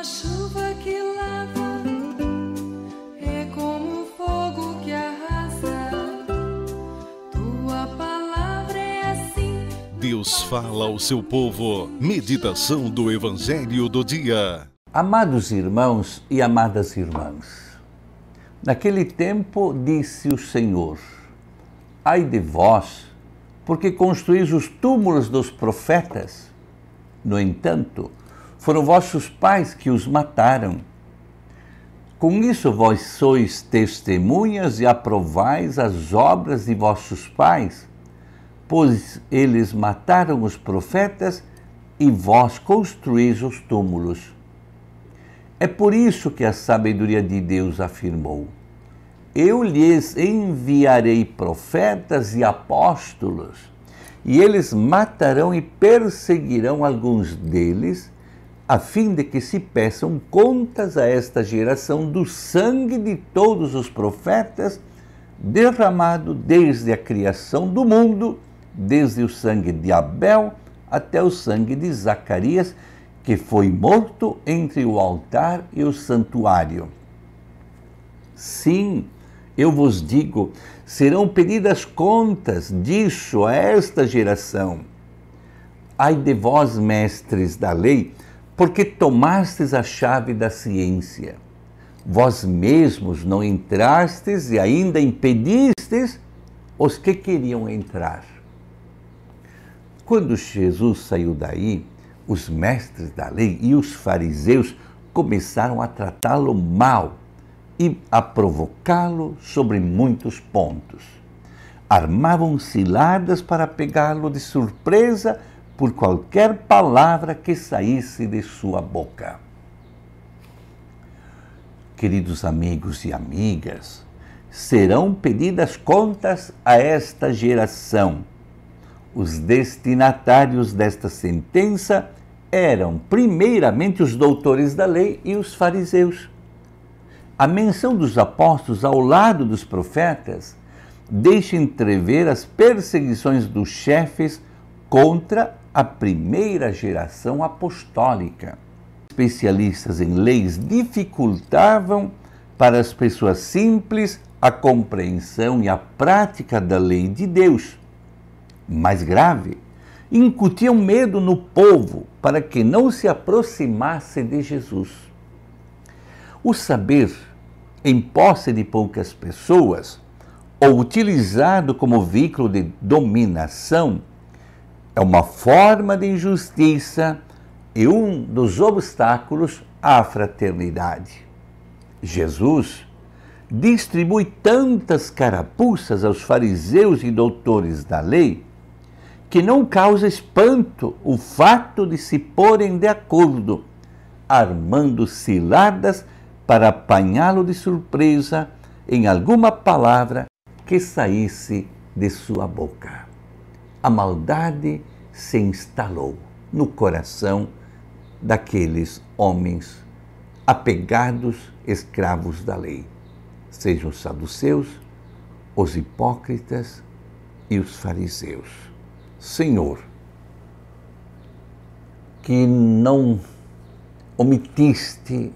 a chuva que lava é como o fogo que arrasa. Tua palavra é assim. Deus fala ao seu povo. Meditação do Evangelho do Dia. Amados irmãos e amadas irmãs, naquele tempo disse o Senhor: Ai de vós, porque construís os túmulos dos profetas. No entanto, foram vossos pais que os mataram. Com isso vós sois testemunhas e aprovais as obras de vossos pais, pois eles mataram os profetas e vós construís os túmulos. É por isso que a sabedoria de Deus afirmou: Eu lhes enviarei profetas e apóstolos, e eles matarão e perseguirão alguns deles a fim de que se peçam contas a esta geração do sangue de todos os profetas, derramado desde a criação do mundo, desde o sangue de Abel até o sangue de Zacarias, que foi morto entre o altar e o santuário. Sim, eu vos digo, serão pedidas contas disso a esta geração. Ai de vós, mestres da lei, porque tomastes a chave da ciência. Vós mesmos não entrastes e ainda impedistes os que queriam entrar. Quando Jesus saiu daí, os mestres da lei e os fariseus começaram a tratá-lo mal e a provocá-lo sobre muitos pontos. Armavam ciladas para pegá-lo de surpresa por qualquer palavra que saísse de sua boca. Queridos amigos e amigas, serão pedidas contas a esta geração. Os destinatários desta sentença eram primeiramente os doutores da lei e os fariseus. A menção dos apóstolos ao lado dos profetas deixa entrever as perseguições dos chefes contra a primeira geração apostólica. Especialistas em leis dificultavam para as pessoas simples a compreensão e a prática da lei de Deus. Mais grave, incutiam medo no povo para que não se aproximasse de Jesus. O saber em posse de poucas pessoas ou utilizado como veículo de dominação é uma forma de injustiça e um dos obstáculos à fraternidade. Jesus distribui tantas carapuças aos fariseus e doutores da lei que não causa espanto o fato de se porem de acordo, armando ciladas para apanhá-lo de surpresa em alguma palavra que saísse de sua boca a maldade se instalou no coração daqueles homens apegados, escravos da lei, sejam os saduceus, os hipócritas e os fariseus. Senhor, que não omitiste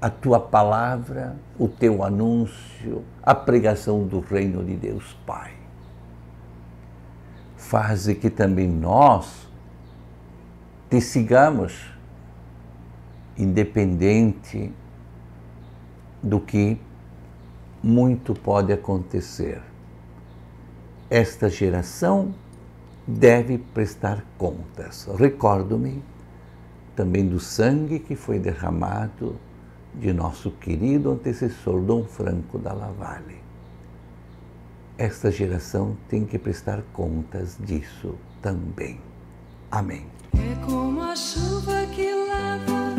a tua palavra, o teu anúncio, a pregação do reino de Deus Pai faz é que também nós te sigamos, independente do que muito pode acontecer. Esta geração deve prestar contas. Recordo-me também do sangue que foi derramado de nosso querido antecessor Dom Franco da Lavalle esta geração tem que prestar contas disso também. Amém. É como a chuva que lava,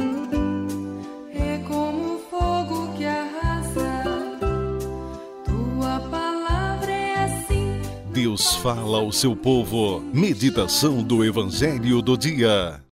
é como o fogo que arrasa. Tua palavra é assim. Deus fala ao seu povo. Meditação do Evangelho do Dia.